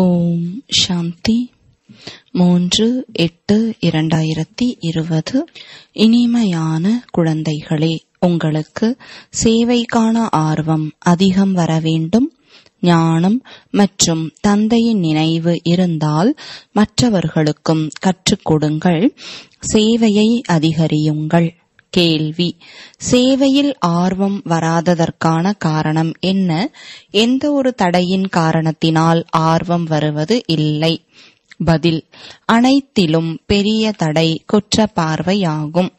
ஓம் சாந்தி மூன்று எட்டு இரண்டாயிரத்தி இருபது இனிமையான குழந்தைகளே உங்களுக்கு சேவைக்கான ஆர்வம் அதிகம் வர வேண்டும் ஞானம் மற்றும் தந்தையின் நினைவு இருந்தால் மற்றவர்களுக்கும் கற்றுக் கொடுங்கள் சேவையை அதிகரியுங்கள் கேள்வி சேவையில் ஆர்வம் வராததற்கான காரணம் என்ன எந்த ஒரு தடையின் காரணத்தினால் ஆர்வம் வருவது இல்லை பதில் அனைத்திலும் பெரிய தடை குற்ற பார்வையாகும்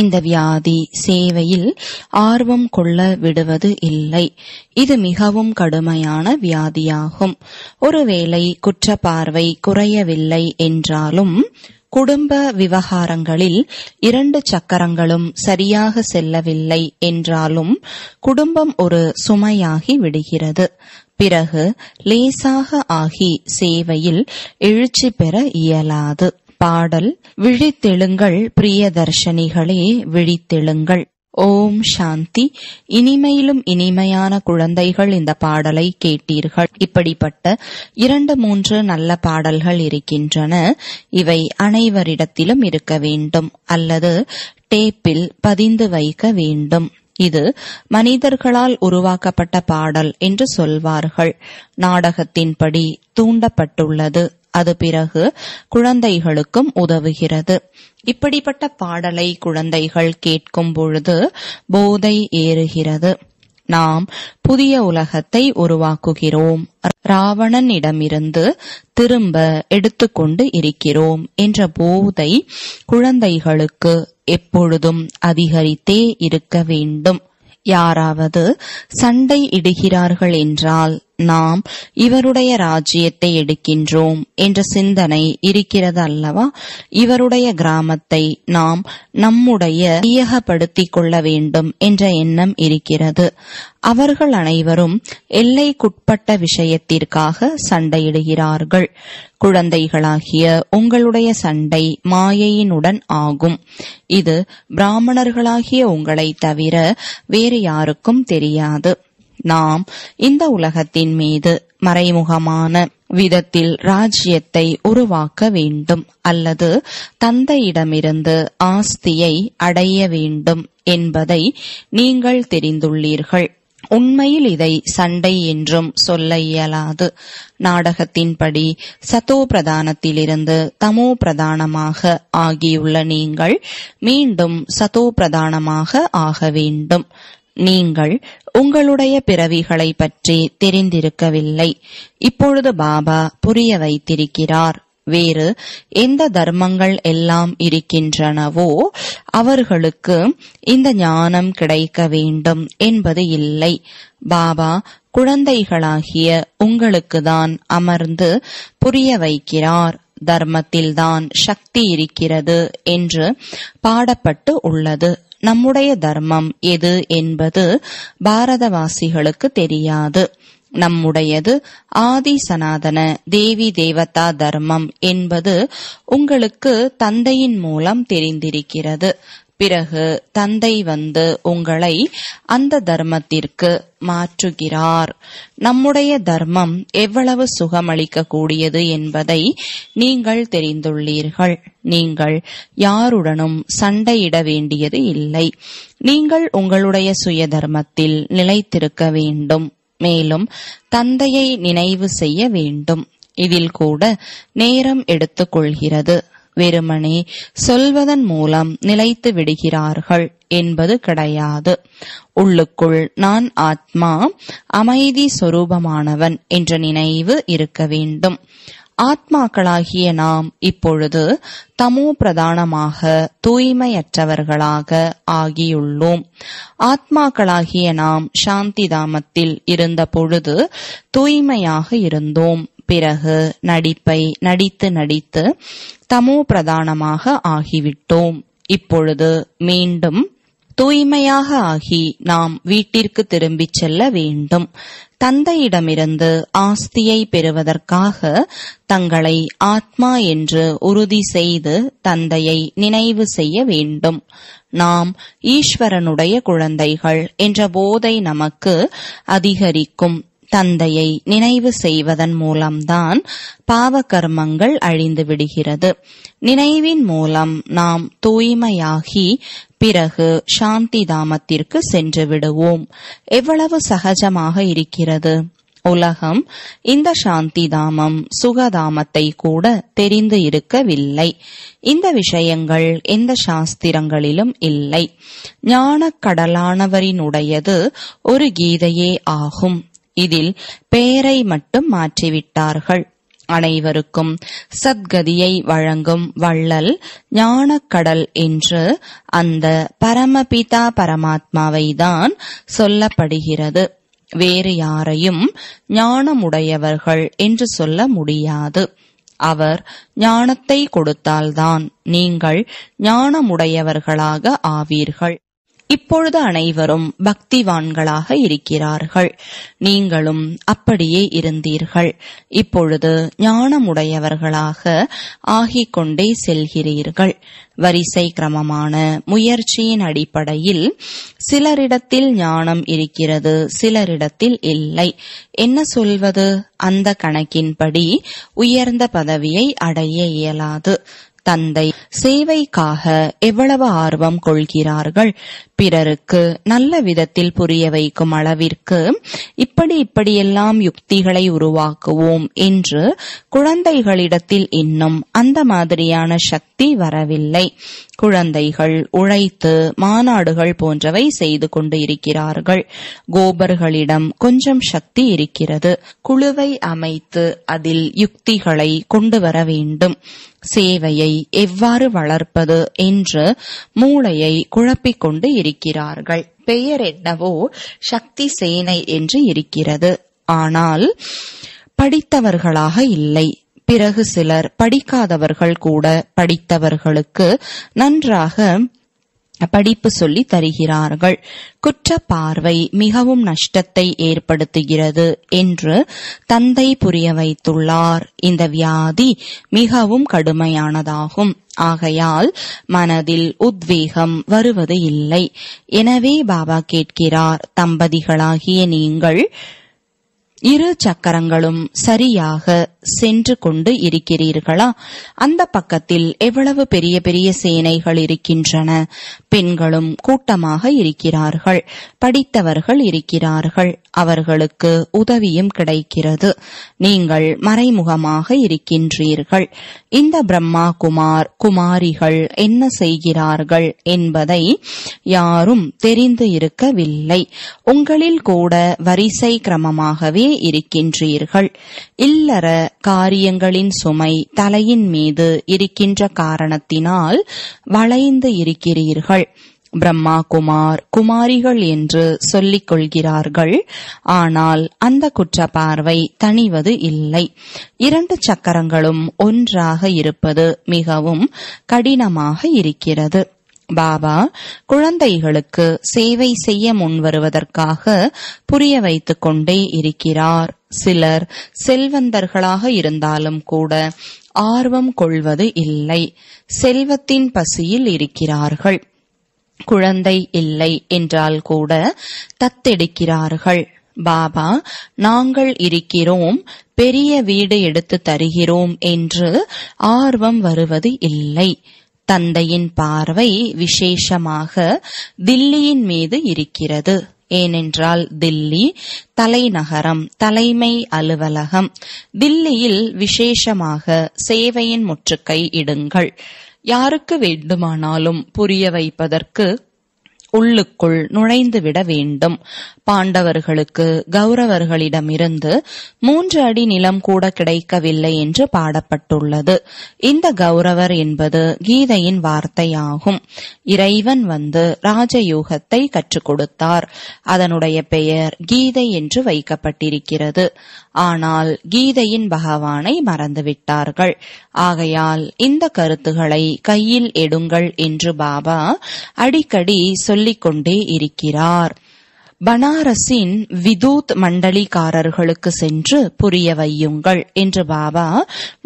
இந்த வியாதி சேவையில் ஆர்வம் கொள்ள விடுவது இல்லை இது மிகவும் கடுமையான வியாதியாகும் ஒருவேளை குற்ற பார்வை குறையவில்லை என்றாலும் குடும்ப விவகாரங்களில் இரண்டு சக்கரங்களும் சரியாக செல்லவில்லை என்றாலும் குடும்பம் ஒரு சுமையாகி விடுகிறது பிறகு லேசாக ஆகி சேவையில் எழுச்சி பெற இயலாது பாடல் விழித்தெழுங்கள் பிரியதர்ஷனிகளே விழித்தெழுங்கள் ஓம் சாந்தி இனிமையிலும் இனிமையான குழந்தைகள் இந்த பாடலை கேட்டீர்கள் இப்படிப்பட்ட இரண்டு மூன்று நல்ல பாடல்கள் இருக்கின்றன இவை அனைவரிடத்திலும் இருக்க வேண்டும் அல்லது டேப்பில் பதிந்து வைக்க வேண்டும் இது மனிதர்களால் உருவாக்கப்பட்ட பாடல் என்று சொல்வார்கள் நாடகத்தின்படி தூண்டப்பட்டுள்ளது அது பிறகு குழந்தைகளுக்கும் உதவுகிறது இப்படிப்பட்ட பாடலை குழந்தைகள் கேட்கும் பொழுது போதை ஏறுகிறது நாம் புதிய உலகத்தை உருவாக்குகிறோம் ராவணனிடமிருந்து திரும்ப எடுத்துக்கொண்டு இருக்கிறோம் என்ற போதை குழந்தைகளுக்கு எப்பொழுதும் அதிகரித்தே இருக்க வேண்டும் யாராவது சண்டை இடுகிறார்கள் என்றால் நாம் இவருடைய ராஜ்யத்தை எடுக்கின்றோம் என்ற சிந்தனை இருக்கிறது அல்லவா இவருடைய கிராமத்தை நாம் நம்முடைய வியகப்படுத்திக் கொள்ள வேண்டும் என்ற எண்ணம் இருக்கிறது அவர்கள் அனைவரும் எல்லைக்குட்பட்ட விஷயத்திற்காக சண்டையிடுகிறார்கள் குழந்தைகளாகிய உங்களுடைய சண்டை மாயையினுடன் ஆகும் இது பிராமணர்களாகிய உங்களை தவிர வேறு யாருக்கும் தெரியாது நாம் இந்த உலகத்தின் மீது மறைமுகமான விதத்தில் ராஜ்யத்தை உருவாக்க வேண்டும் அல்லது தந்தையிடமிருந்து ஆஸ்தியை அடைய வேண்டும் என்பதை நீங்கள் தெரிந்துள்ளீர்கள் உண்மையில் இதை சண்டை என்றும் சொல்ல இயலாது நாடகத்தின்படி சதோ பிரதானத்திலிருந்து தமோ பிரதானமாக ஆகியுள்ள நீங்கள் மீண்டும் சதோ பிரதானமாக ஆக வேண்டும் நீங்கள் உங்களுடைய பிறவிகளை பற்றி தெரிந்திருக்கவில்லை இப்பொழுது பாபா புரிய வைத்திருக்கிறார் வேறு எந்த தர்மங்கள் எல்லாம் இருக்கின்றனவோ அவர்களுக்கு இந்த ஞானம் கிடைக்க வேண்டும் என்பது இல்லை பாபா குழந்தைகளாகிய உங்களுக்குதான் அமர்ந்து புரிய வைக்கிறார் தர்மத்தில்தான் சக்தி இருக்கிறது என்று பாடப்பட்டு உள்ளது நம்முடைய தர்மம் எது என்பது பாரதவாசிகளுக்கு தெரியாது நம்முடையது ஆதி சனாதன தேவி தேவதா தர்மம் என்பது உங்களுக்கு தந்தையின் மூலம் தெரிந்திருக்கிறது பிறகு தந்தை வந்து உங்களை அந்த தர்மத்திற்கு மாற்றுகிறார் நம்முடைய தர்மம் எவ்வளவு சுகமளிக்க கூடியது என்பதை நீங்கள் தெரிந்துள்ளீர்கள் நீங்கள் யாருடனும் சண்டையிட வேண்டியது இல்லை நீங்கள் உங்களுடைய சுய தர்மத்தில் நிலைத்திருக்க வேண்டும் மேலும் தந்தையை நினைவு செய்ய வேண்டும் இதில் கூட நேரம் எடுத்துக்கொள்கிறது வெறுமனே சொல்வதன் மூலம் நிலைத்து விடுகிறார்கள் என்பது கிடையாது உள்ளுக்குள் நான் ஆத்மா அமைதி சொரூபமானவன் என்ற நினைவு இருக்க வேண்டும் ஆத்மாக்களாகிய நாம் இப்பொழுது தமோ பிரதானமாக தூய்மையற்றவர்களாக ஆகியுள்ளோம் ஆத்மாக்களாகிய நாம் சாந்தி தாமத்தில் இருந்த பொழுது தூய்மையாக இருந்தோம் பிறகு நடிப்பை நடித்து நடித்து தமோ பிரதானமாக ஆகிவிட்டோம் இப்பொழுது மீண்டும் தூய்மையாக ஆகி நாம் வீட்டிற்கு திரும்பிச் செல்ல வேண்டும் தந்தையிடமிருந்து ஆஸ்தியை பெறுவதற்காக தங்களை ஆத்மா என்று உறுதி செய்து தந்தையை நினைவு செய்ய வேண்டும் நாம் ஈஸ்வரனுடைய குழந்தைகள் என்ற போதை நமக்கு அதிகரிக்கும் தந்தையை நினைவு செய்வதன் மூலம்தான் பாவ கர்மங்கள் அழிந்து விடுகிறது நினைவின் மூலம் நாம் தூய்மையாகி பிறகு சாந்தி தாமத்திற்கு சென்று விடுவோம் எவ்வளவு சகஜமாக இருக்கிறது உலகம் இந்த சாந்தி தாமம் சுகதாமத்தை கூட தெரிந்து இருக்கவில்லை இந்த விஷயங்கள் எந்த சாஸ்திரங்களிலும் இல்லை ஞான ஒரு கீதையே ஆகும் இதில் பெயரை மட்டும் மாற்றிவிட்டார்கள் அனைவருக்கும் சத்கதியை வழங்கும் வள்ளல் ஞானக்கடல் என்று அந்த பரமபிதா பரமாத்மாவை தான் சொல்லப்படுகிறது வேறு யாரையும் ஞானமுடையவர்கள் என்று சொல்ல முடியாது அவர் ஞானத்தை கொடுத்தால்தான் நீங்கள் ஞானமுடையவர்களாக ஆவீர்கள் இப்பொழுது அனைவரும் பக்திவான்களாக இருக்கிறார்கள் நீங்களும் அப்படியே இருந்தீர்கள் இப்பொழுது ஞானமுடையவர்களாக ஆகிக் கொண்டே செல்கிறீர்கள் வரிசை கிரமமான முயற்சியின் அடிப்படையில் சிலரிடத்தில் ஞானம் இருக்கிறது சிலரிடத்தில் இல்லை என்ன சொல்வது அந்த கணக்கின்படி உயர்ந்த பதவியை அடைய இயலாது தந்தை சேவைக்காக எவ்வளவு ஆர்வம் கொள்கிறார்கள் பிறருக்கு நல்ல விதத்தில் புரிய வைக்கும் அளவிற்கு இப்படி இப்படியெல்லாம் யுக்திகளை உருவாக்குவோம் என்று குழந்தைகளிடத்தில் இன்னும் அந்த மாதிரியான சக்தி வரவில்லை குழந்தைகள் உழைத்து மாநாடுகள் போன்றவை செய்து கொண்டு இருக்கிறார்கள் கோபர்களிடம் கொஞ்சம் சக்தி இருக்கிறது குழுவை அமைத்து அதில் யுக்திகளை கொண்டு வர வேண்டும் சேவையை எவ்வாறு வளர்ப்பது என்று மூளையை குழப்பிக் கொண்டு இருக்கிறார்கள் பெயர் என்னவோ சக்தி சேனை என்று இருக்கிறது ஆனால் படித்தவர்களாக இல்லை பிறகு சிலர் படிக்காதவர்கள் கூட படித்தவர்களுக்கு நன்றாக படிப்பு சொல்லி தருகிறார்கள் குற்ற பார்வை மிகவும் நஷ்டத்தை ஏற்படுத்துகிறது என்று தந்தை புரிய வைத்துள்ளார் இந்த வியாதி மிகவும் கடுமையானதாகும் ஆகையால் மனதில் உத்வேகம் வருவது இல்லை எனவே பாபா கேட்கிறார் தம்பதிகளாகிய நீங்கள் இரு சக்கரங்களும் சரியாக சென்று கொண்டு இருக்கிறீர்களா அந்த பக்கத்தில் எவ்வளவு பெரிய பெரிய சேனைகள் இருக்கின்றன பெண்களும் கூட்டமாக இருக்கிறார்கள் படித்தவர்கள் இருக்கிறார்கள் அவர்களுக்கு உதவியும் கிடைக்கிறது நீங்கள் மறைமுகமாக இருக்கின்றீர்கள் இந்த பிரம்மா குமார் குமாரிகள் என்ன செய்கிறார்கள் என்பதை யாரும் தெரிந்து இருக்கவில்லை உங்களில் கூட வரிசை கிரமமாகவே இருக்கின்றீர்கள் இல்லற காரியங்களின் சுமை தலையின் மீது இருக்கின்ற காரணத்தினால் வளைந்து இருக்கிறீர்கள் பிரம்மா குமார் குமாரிகள் என்று சொல்லிக் கொள்கிறார்கள் ஆனால் அந்த குற்றப்பார்வை தணிவது இல்லை இரண்டு சக்கரங்களும் ஒன்றாக இருப்பது மிகவும் கடினமாக இருக்கிறது பாபா குழந்தைகளுக்கு சேவை செய்ய முன்வருவதற்காக புரிய வைத்துக் கொண்டே இருக்கிறார் சிலர் செல்வந்தர்களாக இருந்தாலும் கூட ஆர்வம் கொள்வது இல்லை செல்வத்தின் பசியில் இருக்கிறார்கள் குழந்தை இல்லை என்றால் கூட தத்தெடுக்கிறார்கள் பாபா நாங்கள் இருக்கிறோம் பெரிய வீடு எடுத்து தருகிறோம் என்று ஆர்வம் வருவது இல்லை தந்தையின் பார்வை விசேஷமாக தில்லியின் மீது இருக்கிறது ஏனென்றால் தில்லி தலைநகரம் தலைமை அலுவலகம் தில்லியில் விசேஷமாக சேவையின் முற்றுக்கை இடுங்கள் யாருக்கு வேண்டுமானாலும் புரிய வைப்பதற்கு உள்ளுக்குள் நுழைந்துவிட வேண்டும் பாண்டவர்களுக்கு கௌரவர்களிடமிருந்து மூன்று அடி நிலம் கூட கிடைக்கவில்லை என்று பாடப்பட்டுள்ளது இந்த கௌரவர் என்பது கீதையின் வார்த்தையாகும் இறைவன் வந்து ராஜயூகத்தை கற்றுக் கொடுத்தார் அதனுடைய பெயர் கீதை என்று வைக்கப்பட்டிருக்கிறது ஆனால் கீதையின் பகவானை மறந்துவிட்டார்கள் ஆகையால் இந்த கருத்துகளை கையில் எடுங்கள் என்று பாபா அடிக்கடி சொல் சொல்லிக் கொண்டே இருக்கிறார் பனாரஸின் விதூத் மண்டலிக்காரர்களுக்கு சென்று புரிய வையுங்கள் என்று பாபா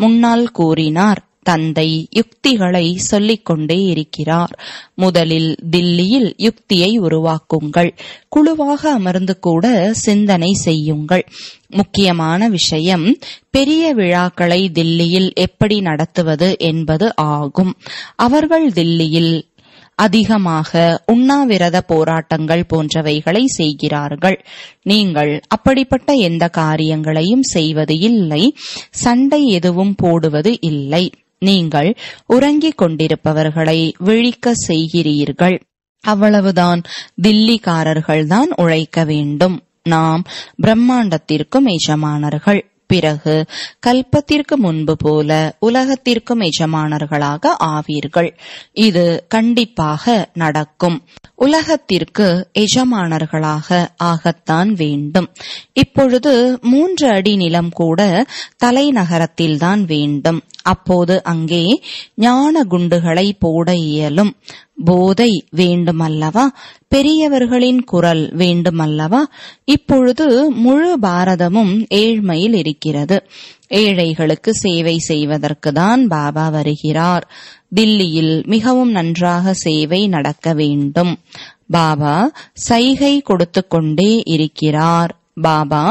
முன்னால் கூறினார் தந்தை யுக்திகளை சொல்லிக் கொண்டே இருக்கிறார் முதலில் தில்லியில் யுக்தியை உருவாக்குங்கள் குழுவாக அமர்ந்து கூட சிந்தனை செய்யுங்கள் முக்கியமான விஷயம் பெரிய விழாக்களை தில்லியில் எப்படி நடத்துவது என்பது ஆகும் அவர்கள் தில்லியில் அதிகமாக உண்ணாவிரத போராட்டங்கள் போன்றவைகளை செய்கிறார்கள் நீங்கள் அப்படிப்பட்ட எந்த காரியங்களையும் செய்வது இல்லை சண்டை எதுவும் போடுவது இல்லை நீங்கள் உறங்கிக் கொண்டிருப்பவர்களை விழிக்க செய்கிறீர்கள் அவ்வளவுதான் தில்லிக்காரர்கள்தான் உழைக்க வேண்டும் நாம் பிரம்மாண்டத்திற்கும் எஜமானர்கள் பிறகு கல்பத்திற்கு முன்பு போல உலகத்திற்கும் எஜமானர்களாக ஆவீர்கள் இது கண்டிப்பாக நடக்கும் உலகத்திற்கு எஜமானர்களாக ஆகத்தான் வேண்டும் இப்பொழுது மூன்று அடி நிலம் கூட தலைநகரத்தில்தான் வேண்டும் அப்போது அங்கே ஞான குண்டுகளை போட இயலும் போதை வேண்டுமல்லவா பெரியவர்களின் குரல் வேண்டுமல்லவா இப்பொழுது முழு பாரதமும் ஏழ்மையில் இருக்கிறது ஏழைகளுக்கு சேவை செய்வதற்கு தான் பாபா வருகிறார் தில்லியில் மிகவும் நன்றாக சேவை நடக்க வேண்டும் பாபா சைகை கொடுத்து கொண்டே இருக்கிறார் பாபா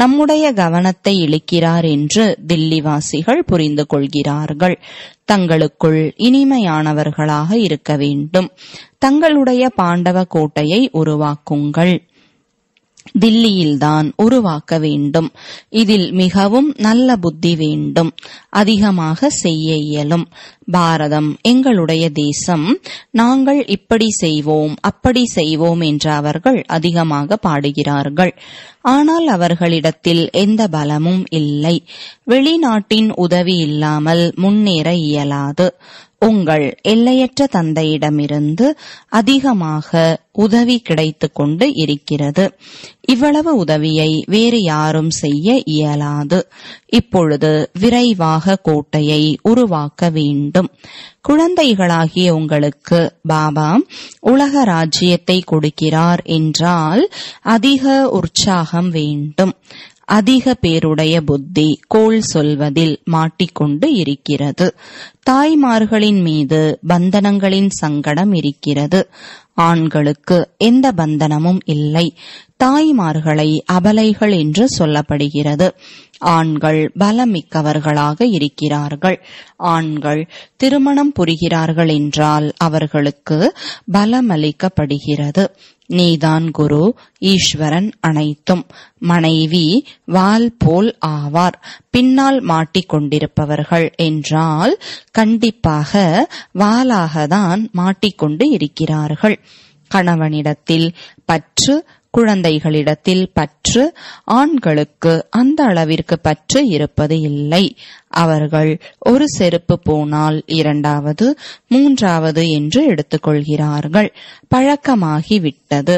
நம்முடைய கவனத்தை இழுக்கிறார் என்று தில்லிவாசிகள் புரிந்து கொள்கிறார்கள் தங்களுக்குள் இனிமையானவர்களாக இருக்க வேண்டும் தங்களுடைய பாண்டவ கோட்டையை உருவாக்குங்கள் தில்லியில்தான் உருவாக்க வேண்டும் இதில் மிகவும் நல்ல புத்தி வேண்டும் அதிகமாக செய்ய இயலும் பாரதம் எங்களுடைய தேசம் நாங்கள் இப்படி செய்வோம் அப்படி செய்வோம் என்று அவர்கள் அதிகமாக பாடுகிறார்கள் ஆனால் அவர்களிடத்தில் எந்த பலமும் இல்லை வெளிநாட்டின் உதவி இல்லாமல் முன்னேற இயலாது உங்கள் எல்லையற்ற தந்தையிடமிருந்து அதிகமாக உதவி கிடைத்துக் கொண்டு இருக்கிறது இவ்வளவு உதவியை வேறு யாரும் செய்ய இயலாது இப்பொழுது விரைவாக கோட்டையை உருவாக்க வேண்டும் வேண்டும் குழந்தைகளாகிய உங்களுக்கு பாபா உலக ராஜ்யத்தை கொடுக்கிறார் என்றால் அதிக உற்சாகம் வேண்டும் அதிக பேருடைய புத்தி கோல் சொல்வதில் மாட்டிக்கொண்டு இருக்கிறது தாய்மார்களின் மீது பந்தனங்களின் சங்கடம் இருக்கிறது ஆண்களுக்கு எந்த பந்தனமும் இல்லை தாய்மார்களை அபலைகள் என்று சொல்லப்படுகிறது ஆண்கள் பலமிக்கவர்களாக இருக்கிறார்கள் ஆண்கள் திருமணம் புரிகிறார்கள் என்றால் அவர்களுக்கு பலமளிக்கப்படுகிறது நீதான் குரு ஈஸ்வரன் அனைத்தும் மனைவி வால் போல் ஆவார் பின்னால் மாட்டிக்கொண்டிருப்பவர்கள் என்றால் கண்டிப்பாக வாலாகதான் மாட்டிக்கொண்டு இருக்கிறார்கள் கணவனிடத்தில் பற்று குழந்தைகளிடத்தில் பற்று ஆண்களுக்கு அந்த அளவிற்கு பற்று இருப்பது இல்லை அவர்கள் ஒரு செருப்பு போனால் இரண்டாவது மூன்றாவது என்று எடுத்துக்கொள்கிறார்கள் பழக்கமாகிவிட்டது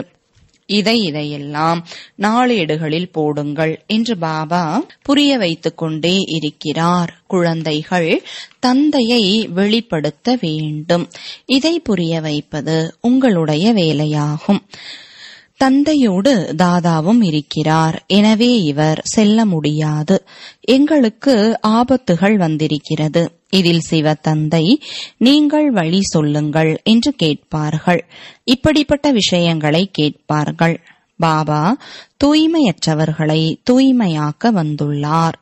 இதை இதையெல்லாம் நாளேடுகளில் போடுங்கள் என்று பாபா புரிய வைத்துக் கொண்டே இருக்கிறார் குழந்தைகள் தந்தையை வெளிப்படுத்த வேண்டும் இதை புரிய வைப்பது உங்களுடைய வேலையாகும் தந்தையோடு தாதாவும் இருக்கிறார் எனவே இவர் செல்ல முடியாது எங்களுக்கு ஆபத்துகள் வந்திருக்கிறது இதில் சிவத்தந்தை நீங்கள் வழி சொல்லுங்கள் என்று கேட்பார்கள் இப்படிப்பட்ட விஷயங்களை கேட்பார்கள் பாபா தூய்மையற்றவர்களை தூய்மையாக்க வந்துள்ளார்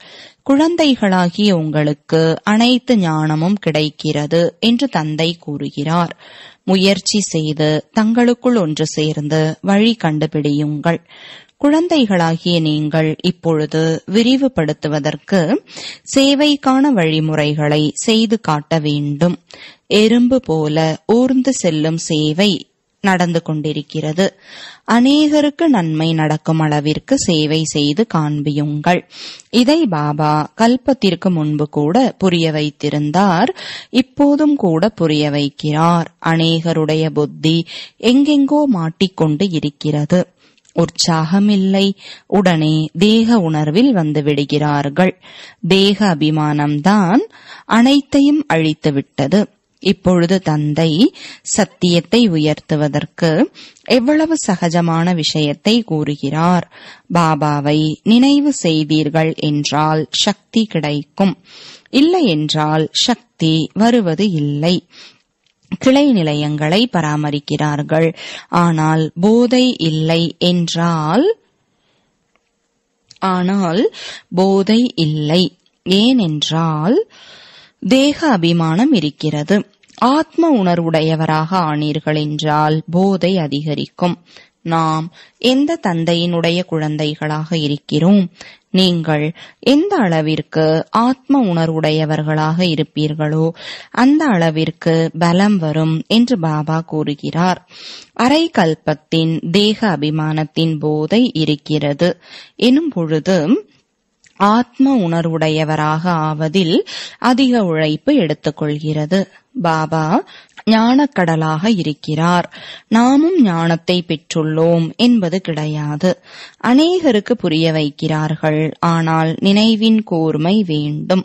குழந்தைகளாகிய உங்களுக்கு அனைத்து ஞானமும் கிடைக்கிறது என்று தந்தை கூறுகிறார் முயற்சி செய்து தங்களுக்குள் ஒன்று சேர்ந்து வழி கண்டுபிடியுங்கள் குழந்தைகளாகிய நீங்கள் இப்பொழுது விரிவுபடுத்துவதற்கு சேவைக்கான வழிமுறைகளை செய்து காட்ட வேண்டும் எறும்பு போல ஊர்ந்து செல்லும் சேவை நடந்து கொண்டிருக்கிறது அநேகருக்கு நன்மை நடக்கும் அளவிற்கு சேவை செய்து காண்பியுங்கள் இதை பாபா கல்பத்திற்கு முன்பு கூட புரிய வைத்திருந்தார் இப்போதும் கூட புரிய வைக்கிறார் அநேகருடைய புத்தி எங்கெங்கோ மாட்டிக்கொண்டு இருக்கிறது உற்சாகமில்லை உடனே தேக உணர்வில் வந்து விடுகிறார்கள் தேக அபிமானம்தான் அனைத்தையும் அழித்துவிட்டது இப்பொழுது தந்தை சத்தியத்தை உயர்த்துவதற்கு எவ்வளவு சகஜமான விஷயத்தை கூறுகிறார் பாபாவை நினைவு செய்தீர்கள் என்றால் சக்தி கிடைக்கும் இல்லை என்றால் சக்தி வருவது இல்லை கிளை நிலையங்களை பராமரிக்கிறார்கள் ஆனால் போதை இல்லை என்றால் ஆனால் போதை இல்லை ஏனென்றால் தேக அபிமானம் இருக்கிறது ஆத்ம உணர்வுடையவராக ஆனீர்கள் என்றால் போதை அதிகரிக்கும் நாம் எந்த தந்தையினுடைய குழந்தைகளாக இருக்கிறோம் நீங்கள் எந்த அளவிற்கு ஆத்ம உணர்வுடையவர்களாக இருப்பீர்களோ அந்த அளவிற்கு பலம் வரும் என்று பாபா கூறுகிறார் அரை கல்பத்தின் தேக அபிமானத்தின் போதை இருக்கிறது எனும் பொழுது ஆத்ம உணர்வுடையவராக ஆவதில் அதிக உழைப்பு எடுத்துக்கொள்கிறது பாபா ஞானக்கடலாக இருக்கிறார் நாமும் ஞானத்தை பெற்றுள்ளோம் என்பது கிடையாது அநேகருக்கு புரிய வைக்கிறார்கள் ஆனால் நினைவின் கூர்மை வேண்டும்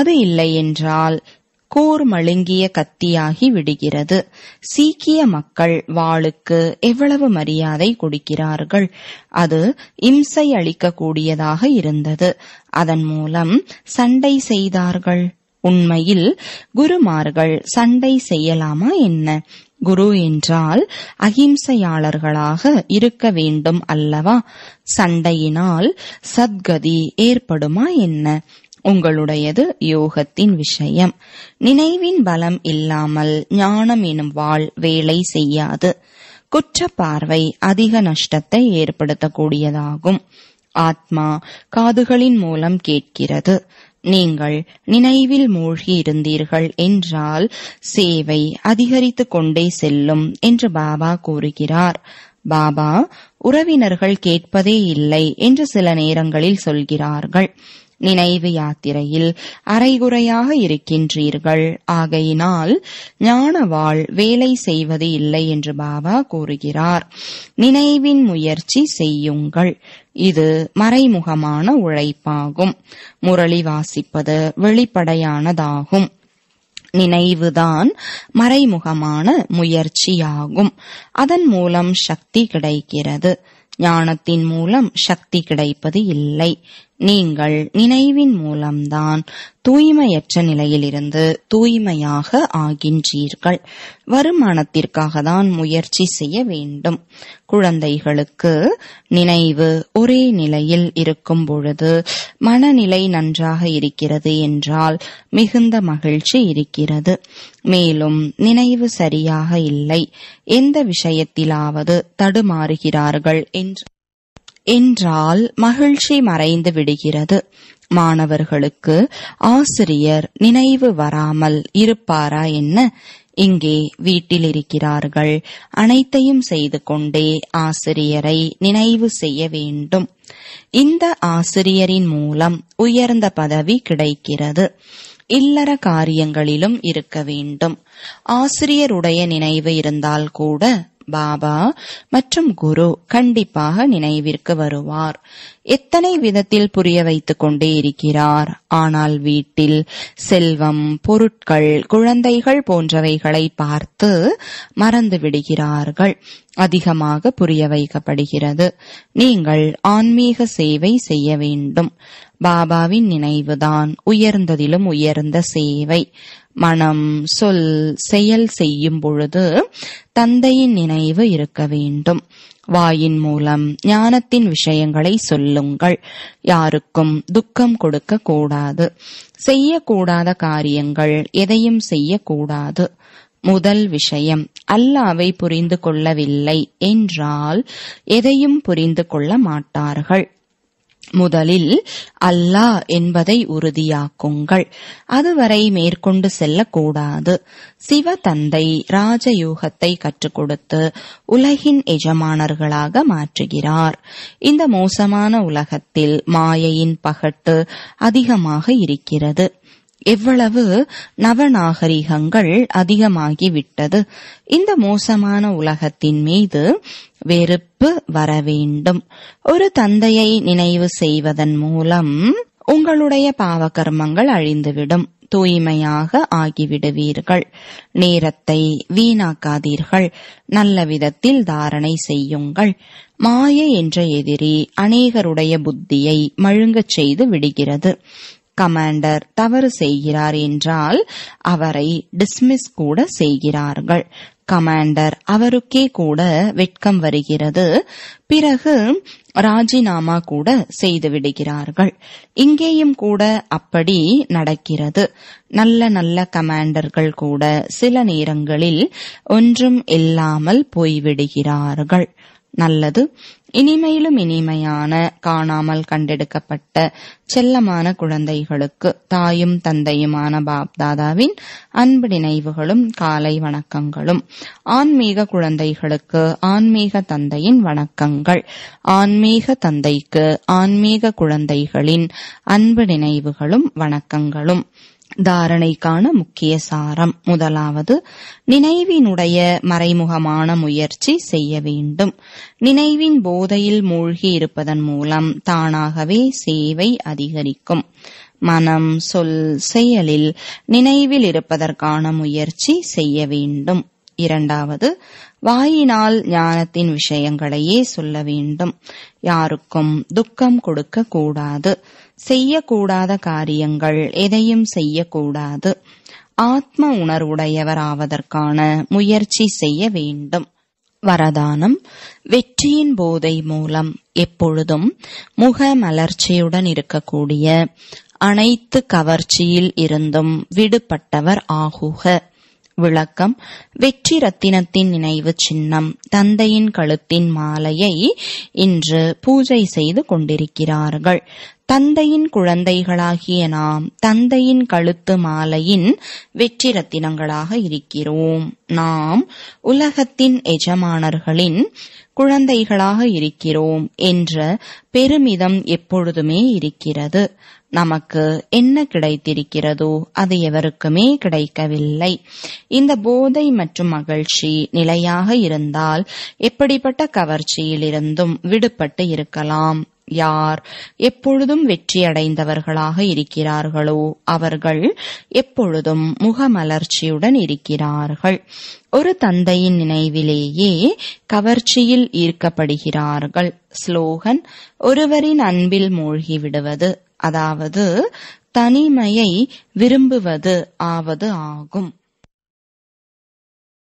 அது இல்லை என்றால் கூர் மழுங்கிய கத்தியாகி விடுகிறது சீக்கிய மக்கள் வாளுக்கு எவ்வளவு மரியாதை கொடுக்கிறார்கள் அது இம்சை அளிக்கக்கூடியதாக இருந்தது அதன் மூலம் சண்டை செய்தார்கள் உண்மையில் குருமார்கள் சண்டை செய்யலாமா என்ன குரு என்றால் அகிம்சையாளர்களாக இருக்க வேண்டும் அல்லவா சண்டையினால் சத்கதி ஏற்படுமா என்ன உங்களுடையது யோகத்தின் விஷயம் நினைவின் பலம் இல்லாமல் ஞானம் எனும் வாழ் வேலை செய்யாது குற்ற பார்வை அதிக நஷ்டத்தை ஏற்படுத்தக்கூடியதாகும் ஆத்மா காதுகளின் மூலம் கேட்கிறது நீங்கள் நினைவில் மூழ்கி இருந்தீர்கள் என்றால் சேவை அதிகரித்து கொண்டே செல்லும் என்று பாபா கூறுகிறார் பாபா உறவினர்கள் கேட்பதே இல்லை என்று சில நேரங்களில் சொல்கிறார்கள் நினைவு யாத்திரையில் அரைகுறையாக இருக்கின்றீர்கள் ஆகையினால் ஞானவாள் வேலை செய்வது இல்லை என்று பாபா கூறுகிறார் நினைவின் முயற்சி செய்யுங்கள் இது மறைமுகமான உழைப்பாகும் முரளி வாசிப்பது வெளிப்படையானதாகும் நினைவுதான் மறைமுகமான முயற்சியாகும் அதன் மூலம் சக்தி கிடைக்கிறது ஞானத்தின் மூலம் சக்தி கிடைப்பது இல்லை நீங்கள் நினைவின் மூலம்தான் தூய்மையற்ற நிலையிலிருந்து தூய்மையாக ஆகின்றீர்கள் வருமானத்திற்காக தான் முயற்சி செய்ய வேண்டும் குழந்தைகளுக்கு நினைவு ஒரே நிலையில் இருக்கும் பொழுது மனநிலை நன்றாக இருக்கிறது என்றால் மிகுந்த மகிழ்ச்சி இருக்கிறது மேலும் நினைவு சரியாக இல்லை எந்த விஷயத்திலாவது தடுமாறுகிறார்கள் என்று என்றால் மகிழ்ச்சி மறைந்து விடுகிறது மாணவர்களுக்கு ஆசிரியர் நினைவு வராமல் இருப்பாரா என்ன இங்கே வீட்டில் இருக்கிறார்கள் அனைத்தையும் செய்து கொண்டே ஆசிரியரை நினைவு செய்ய வேண்டும் இந்த ஆசிரியரின் மூலம் உயர்ந்த பதவி கிடைக்கிறது இல்லற காரியங்களிலும் இருக்க வேண்டும் ஆசிரியருடைய நினைவு இருந்தால் கூட பாபா மற்றும் குரு கண்டிப்பாக நினைவிற்கு வருவார் எத்தனை விதத்தில் புரிய வைத்துக் கொண்டே இருக்கிறார் ஆனால் வீட்டில் செல்வம் பொருட்கள் குழந்தைகள் போன்றவைகளை பார்த்து மறந்து விடுகிறார்கள் அதிகமாக புரிய வைக்கப்படுகிறது நீங்கள் ஆன்மீக சேவை செய்ய வேண்டும் பாபாவின் நினைவுதான் உயர்ந்ததிலும் உயர்ந்த சேவை மனம் சொல் செயல் செய்யும் பொழுது தந்தையின் நினைவு இருக்க வேண்டும் வாயின் மூலம் ஞானத்தின் விஷயங்களை சொல்லுங்கள் யாருக்கும் துக்கம் கொடுக்க கூடாது செய்யக்கூடாத காரியங்கள் எதையும் செய்யக்கூடாது முதல் விஷயம் அல்லாவை புரிந்து கொள்ளவில்லை என்றால் எதையும் புரிந்து கொள்ள மாட்டார்கள் முதலில் அல்லா என்பதை உறுதியாக்குங்கள் அதுவரை மேற்கொண்டு செல்லக்கூடாது தந்தை ராஜயூகத்தை கற்றுக் கொடுத்து உலகின் எஜமானர்களாக மாற்றுகிறார் இந்த மோசமான உலகத்தில் மாயையின் பகட்டு அதிகமாக இருக்கிறது எவ்வளவு நவநாகரிகங்கள் அதிகமாகிவிட்டது இந்த மோசமான உலகத்தின் மீது வெறுப்பு வர வேண்டும் ஒரு தந்தையை நினைவு செய்வதன் மூலம் உங்களுடைய பாவகர்மங்கள் அழிந்துவிடும் தூய்மையாக ஆகிவிடுவீர்கள் நேரத்தை வீணாக்காதீர்கள் நல்ல விதத்தில் தாரணை செய்யுங்கள் மாய என்ற எதிரி அநேகருடைய புத்தியை மழுங்கச் செய்து விடுகிறது கமாண்டர் தவறு செய்கிறார் என்றால் அவரை டிஸ்மிஸ் கூட செய்கிறார்கள் கமாண்டர் அவருக்கே கூட வெட்கம் வருகிறது பிறகு ராஜினாமா கூட செய்து விடுகிறார்கள் இங்கேயும் கூட அப்படி நடக்கிறது நல்ல நல்ல கமாண்டர்கள் கூட சில நேரங்களில் ஒன்றும் இல்லாமல் போய்விடுகிறார்கள் நல்லது இனிமையிலும் இனிமையான காணாமல் கண்டெடுக்கப்பட்ட செல்லமான குழந்தைகளுக்கு தாயும் தந்தையுமான பாப்தாதாவின் அன்பு நினைவுகளும் காலை வணக்கங்களும் ஆன்மீக குழந்தைகளுக்கு ஆன்மீக தந்தையின் வணக்கங்கள் ஆன்மீக தந்தைக்கு ஆன்மீக குழந்தைகளின் அன்பு நினைவுகளும் வணக்கங்களும் தாரணைக்கான முக்கிய சாரம் முதலாவது நினைவினுடைய மறைமுகமான முயற்சி செய்ய வேண்டும் நினைவின் போதையில் மூழ்கி இருப்பதன் மூலம் தானாகவே சேவை அதிகரிக்கும் மனம் சொல் செயலில் நினைவில் இருப்பதற்கான முயற்சி செய்ய வேண்டும் இரண்டாவது வாயினால் ஞானத்தின் விஷயங்களையே சொல்ல வேண்டும் யாருக்கும் துக்கம் கொடுக்க கூடாது செய்யக்கூடாத காரியங்கள் எதையும் செய்யக்கூடாது ஆத்ம உணர்வுடையவராவதற்கான முயற்சி செய்ய வேண்டும் வரதானம் வெற்றியின் போதை மூலம் எப்பொழுதும் முக மலர்ச்சியுடன் இருக்கக்கூடிய அனைத்து கவர்ச்சியில் இருந்தும் விடுபட்டவர் ஆகுக விளக்கம் வெற்றி ரத்தினத்தின் நினைவு சின்னம் தந்தையின் கழுத்தின் மாலையை இன்று பூஜை செய்து கொண்டிருக்கிறார்கள் தந்தையின் குழந்தைகளாகிய நாம் தந்தையின் கழுத்து மாலையின் வெற்றி ரத்தினங்களாக இருக்கிறோம் நாம் உலகத்தின் எஜமானர்களின் குழந்தைகளாக இருக்கிறோம் என்ற பெருமிதம் எப்பொழுதுமே இருக்கிறது நமக்கு என்ன கிடைத்திருக்கிறதோ அது எவருக்குமே கிடைக்கவில்லை இந்த போதை மற்றும் மகிழ்ச்சி நிலையாக இருந்தால் எப்படிப்பட்ட கவர்ச்சியிலிருந்தும் விடுபட்டு இருக்கலாம் யார் எப்பொழுதும் வெற்றியடைந்தவர்களாக இருக்கிறார்களோ அவர்கள் எப்பொழுதும் முகமலர்ச்சியுடன் இருக்கிறார்கள் ஒரு தந்தையின் நினைவிலேயே கவர்ச்சியில் ஈர்க்கப்படுகிறார்கள் ஸ்லோகன் ஒருவரின் அன்பில் மூழ்கி விடுவது அதாவது தனிமையை விரும்புவது ஆவது ஆகும்